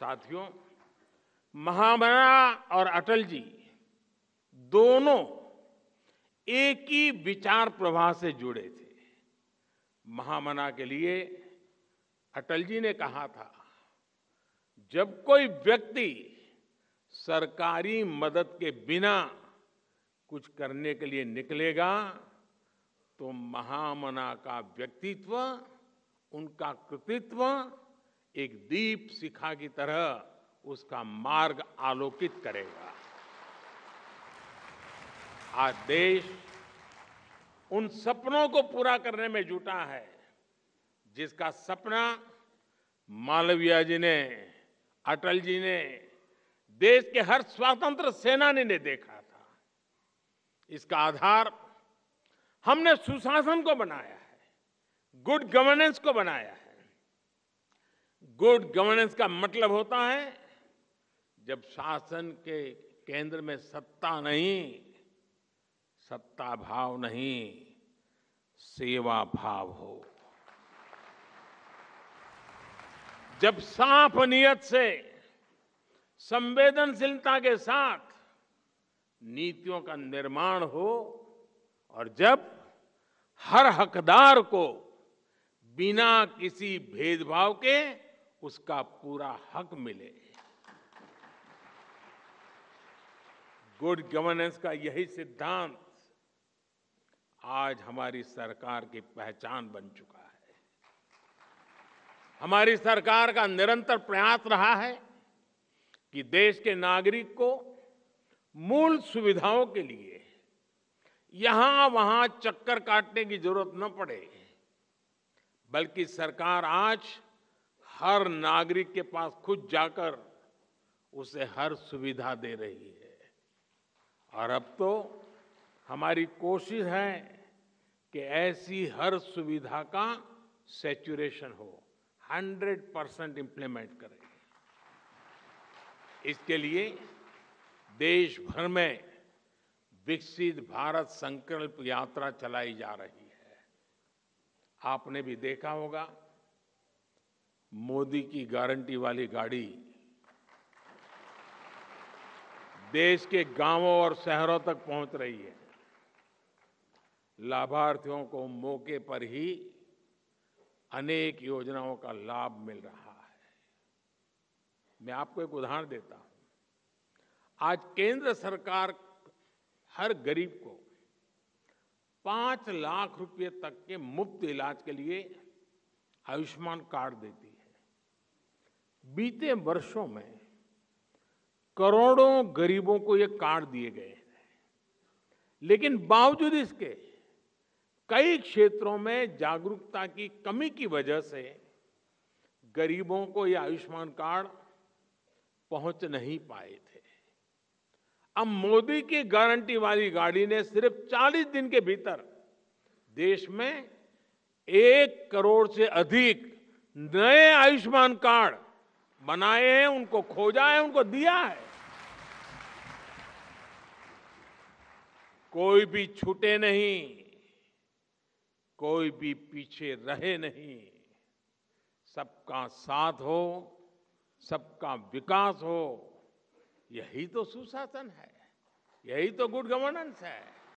साथियों महामना और अटल जी दोनों एक ही विचार प्रवाह से जुड़े थे महामना के लिए अटल जी ने कहा था जब कोई व्यक्ति सरकारी मदद के बिना कुछ करने के लिए निकलेगा तो महामना का व्यक्तित्व उनका कृतित्व एक दीप शिखा की तरह उसका मार्ग आलोकित करेगा आज देश उन सपनों को पूरा करने में जुटा है जिसका सपना मालविया जी ने अटल जी ने देश के हर स्वतंत्र सेनानी ने देखा था इसका आधार हमने सुशासन को बनाया है गुड गवर्नेंस को बनाया है गुड गवर्नेंस का मतलब होता है जब शासन के केंद्र में सत्ता नहीं सत्ता भाव नहीं सेवा भाव हो जब साफ नियत से संवेदनशीलता के साथ नीतियों का निर्माण हो और जब हर हकदार को बिना किसी भेदभाव के उसका पूरा हक मिले गुड गवर्नेंस का यही सिद्धांत आज हमारी सरकार की पहचान बन चुका है हमारी सरकार का निरंतर प्रयास रहा है कि देश के नागरिक को मूल सुविधाओं के लिए यहां वहां चक्कर काटने की जरूरत न पड़े बल्कि सरकार आज हर नागरिक के पास खुद जाकर उसे हर सुविधा दे रही है और अब तो हमारी कोशिश है कि ऐसी हर सुविधा का सेचुरेशन हो 100 परसेंट इम्प्लीमेंट करें इसके लिए देश भर में विकसित भारत संकल्प यात्रा चलाई जा रही है आपने भी देखा होगा मोदी की गारंटी वाली गाड़ी देश के गांवों और शहरों तक पहुंच रही है लाभार्थियों को मौके पर ही अनेक योजनाओं का लाभ मिल रहा है मैं आपको एक उदाहरण देता हूं आज केंद्र सरकार हर गरीब को पांच लाख रुपए तक के मुफ्त इलाज के लिए आयुष्मान कार्ड देती है बीते वर्षों में करोड़ों गरीबों को ये कार्ड दिए गए हैं लेकिन बावजूद इसके कई क्षेत्रों में जागरूकता की कमी की वजह से गरीबों को ये आयुष्मान कार्ड पहुंच नहीं पाए थे अब मोदी की गारंटी वाली गाड़ी ने सिर्फ 40 दिन के भीतर देश में एक करोड़ से अधिक नए आयुष्मान कार्ड बनाए हैं उनको खोजा है उनको दिया है कोई भी छूटे नहीं कोई भी पीछे रहे नहीं सबका साथ हो सबका विकास हो यही तो सुशासन है यही तो गुड गवर्नेंस है